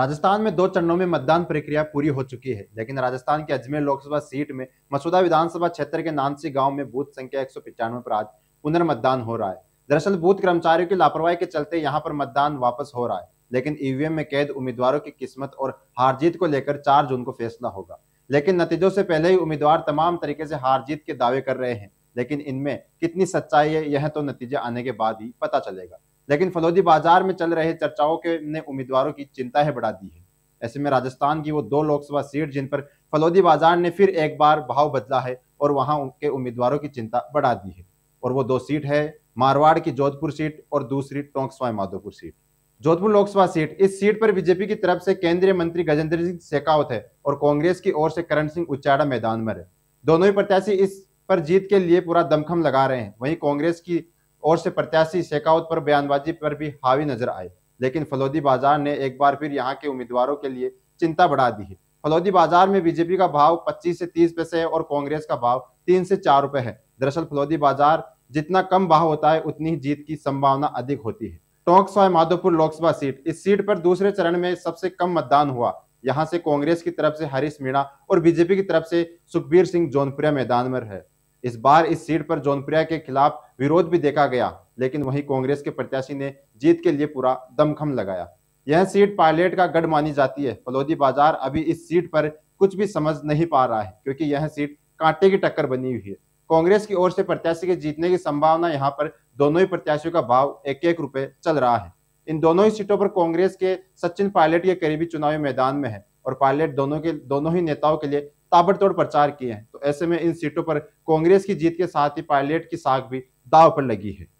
राजस्थान में दो चरणों में मतदान प्रक्रिया पूरी हो चुकी है लेकिन राजस्थान के अजमेर लोकसभा सीट में मसूदा विधानसभा क्षेत्र के नानसी गांव में बूथ संख्या एक पर आज पुनर्मतदान हो रहा है दरअसल बूथ कर्मचारियों की लापरवाही के चलते यहाँ पर मतदान वापस हो रहा है लेकिन ईवीएम में कैद उम्मीदवारों की किस्मत और हार जीत को लेकर चार जून को फैसला होगा लेकिन नतीजों से पहले ही उम्मीदवार तमाम तरीके से हार जीत के दावे कर रहे हैं लेकिन इनमें कितनी सच्चाई है यह तो नतीजे आने के बाद ही पता चलेगा लेकिन फलौदी बाजार में चल रहे चर्चाओं के ने उम्मीदवारों की चिंता है बढ़ा दी है ऐसे में राजस्थान की वो दो लोकसभा सीट जिन पर फलौदी बाजार ने फिर एक बार भाव बदला है और वहां उनके उम्मीदवारों की चिंता बढ़ा दी है और वो दो सीट है मारवाड़ की जोधपुर सीट और दूसरी टोंक स्वाई माधोपुर सीट जोधपुर लोकसभा सीट इस सीट पर बीजेपी की तरफ से केंद्रीय मंत्री गजेंद्र सिंह शेखावत है और कांग्रेस की ओर से करण सिंह उच्चाड़ा मैदान में है दोनों ही प्रत्याशी इस पर जीत के लिए पूरा दमखम लगा रहे हैं वहीं कांग्रेस की और से प्रत्याशी शेखावत पर बयानबाजी पर भी हावी नजर आए लेकिन फलौदी बाजार ने एक बार फिर यहाँ के उम्मीदवारों के लिए चिंता बढ़ा दी है फलौदी बाजार में बीजेपी का भाव 25 से 30 पैसे है और कांग्रेस का भाव 3 से 4 रुपए है दरअसल फलौदी बाजार जितना कम भाव होता है उतनी ही जीत की संभावना अधिक होती है टोंक सवाई माधोपुर लोकसभा सीट इस सीट पर दूसरे चरण में सबसे कम मतदान हुआ यहाँ से कांग्रेस की तरफ से हरीश मीणा और बीजेपी की तरफ से सुखबीर सिंह जौनपुरिया मैदान में है इस बार इस सीट पर जौनप्रिया के खिलाफ विरोध भी देखा गया लेकिन वहीं कांग्रेस के प्रत्याशी ने जीत के लिए पूरा दमखम लगाया यह सीट पायलट का गढ़ मानी जाती है फलौदी बाजार अभी इस सीट पर कुछ भी समझ नहीं पा रहा है क्योंकि यह सीट कांटे की टक्कर बनी हुई है कांग्रेस की ओर से प्रत्याशी के जीतने की संभावना यहाँ पर दोनों ही प्रत्याशियों का भाव एक एक रुपए चल रहा है इन दोनों ही सीटों पर कांग्रेस के सचिन पायलट के करीबी चुनावी मैदान में है और पायलट दोनों के दोनों ही नेताओं के लिए ताबड़तोड़ प्रचार किए हैं तो ऐसे में इन सीटों पर कांग्रेस की जीत के साथ ही पायलट की साख भी दाव पर लगी है